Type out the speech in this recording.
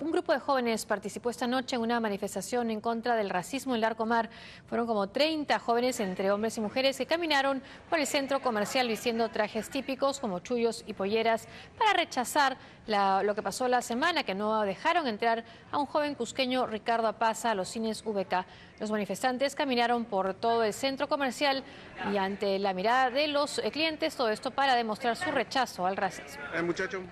un grupo de jóvenes participó esta noche en una manifestación en contra del racismo en Larcomar. Fueron como 30 jóvenes, entre hombres y mujeres, que caminaron por el centro comercial vistiendo trajes típicos como chullos y polleras para rechazar lo que pasó la semana, que no dejaron entrar a un joven cusqueño, Ricardo Apaza, a los cines VK. Los manifestantes caminaron por todo el centro comercial y ante la mirada de los clientes, todo esto para demostrar su rechazo al racismo. Eh, muchacho.